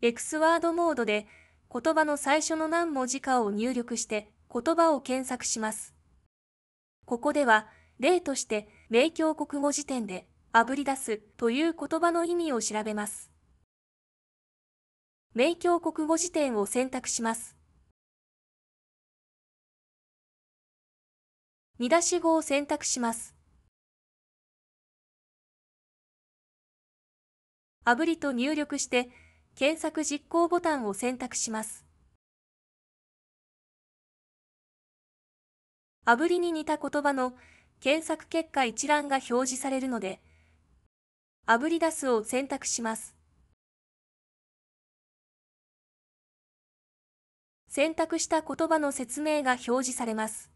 X ワードモードで言葉の最初の何文字かを入力して言葉を検索します。ここでは例として名教国語辞典であぶり出すという言葉の意味を調べます。名教国語辞典を選択します。見出し語を選択します。あぶりと入力して検索実行ボタンを選択します。炙りに似た言葉の検索結果一覧が表示されるので、炙り出すを選択します。選択した言葉の説明が表示されます。